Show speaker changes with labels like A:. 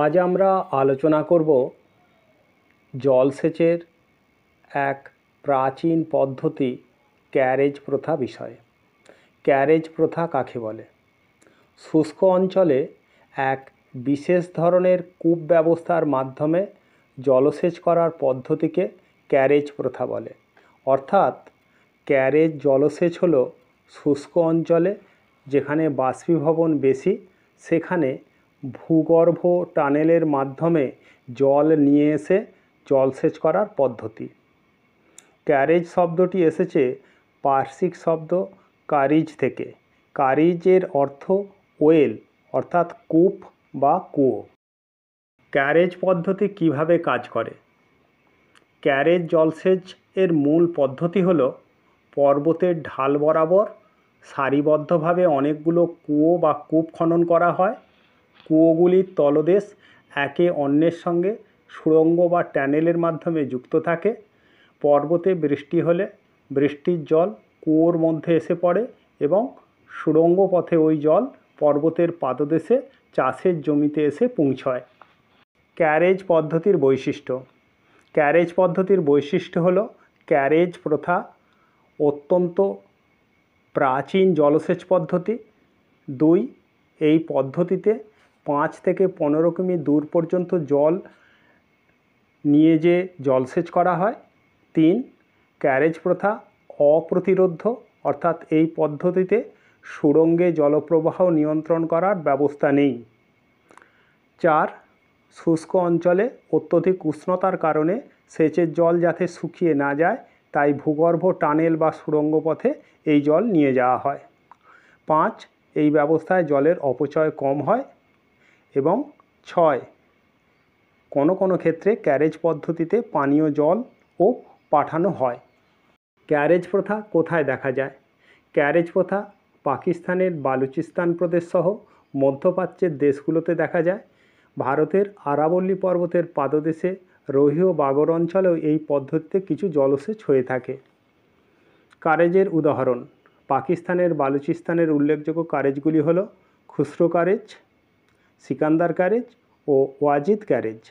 A: আজ আমরা আলোচনা করব জলসেচের এক প্রাচীন পদ্ধতি ক্যারেজ প্রথা বিষয়ে ক্যারেজ প্রথা কাকে বলে শুষ্ক অঞ্চলে এক বিশেষ ধরনের কূপ ব্যবস্থার মাধ্যমে জলসেচ করার পদ্ধতিকে ক্যারেজ প্রথা বলে অর্থাৎ ক্যারেজ জলসেচ হলো শুষ্ক অঞ্চলে যেখানে বাষ্পীভবন বেশি সেখানে ভূগর্ভ টানেলের মাধ্যমে জল নিয়ে এসে জলসেচ করার পদ্ধতি ক্যারেজ শব্দটি এসেছে পার্সিক শব্দ কারিজ থেকে কারিজের অর্থ ওয়েল অর্থাৎ কূপ বা কুয়ো ক্যারেজ পদ্ধতি কিভাবে কাজ করে ক্যারেজ জলসেচ এর মূল পদ্ধতি হল পর্বতের ঢাল বরাবর সারিবদ্ধভাবে অনেকগুলো কুয়ো বা কূপ খনন করা হয় কুয়োগুলির তলদেশ একে অন্যের সঙ্গে সুড়ঙ্গ বা ট্যানেলের মাধ্যমে যুক্ত থাকে পর্বতে বৃষ্টি হলে বৃষ্টির জল কুয়োর মধ্যে এসে পড়ে এবং সুড়ঙ্গ পথে ওই জল পর্বতের পাদদেশে চাষের জমিতে এসে পৌঁছয় ক্যারেজ পদ্ধতির বৈশিষ্ট্য ক্যারেজ পদ্ধতির বৈশিষ্ট্য হল ক্যারেজ প্রথা অত্যন্ত প্রাচীন জলসেচ পদ্ধতি দুই এই পদ্ধতিতে পাঁচ থেকে পনেরো কিমি দূর পর্যন্ত জল নিয়ে যে জলসেচ করা হয় তিন ক্যারেজ প্রথা অপ্রতিরোধ অর্থাৎ এই পদ্ধতিতে সুড়ঙ্গে জলপ্রবাহ নিয়ন্ত্রণ করার ব্যবস্থা নেই চার শুষ্ক অঞ্চলে অত্যধিক উষ্ণতার কারণে সেচের জল যাতে শুকিয়ে না যায় তাই ভূগর্ভ টানেল বা সুরঙ্গ পথে এই জল নিয়ে যাওয়া হয় পাঁচ এই ব্যবস্থায় জলের অপচয় কম হয় এবং ছয় কোনো কোনো ক্ষেত্রে ক্যারেজ পদ্ধতিতে পানীয় জল ও পাঠানো হয় ক্যারেজ প্রথা কোথায় দেখা যায় ক্যারেজ প্রথা পাকিস্তানের বালুচিস্তান প্রদেশ সহ মধ্যপ্রাচ্যের দেশগুলোতে দেখা যায় ভারতের আরাবল্লী পর্বতের পাদদেশে রোহিও বাগর অঞ্চলেও এই পদ্ধতিতে কিছু জলসেচ হয়ে থাকে কারেজের উদাহরণ পাকিস্তানের বালুচিস্তানের উল্লেখযোগ্য কারেজগুলি হল খুচরো কারেজ সিকান্দার ক্যারেজ ও ওয়াজিদ ক্যারেজ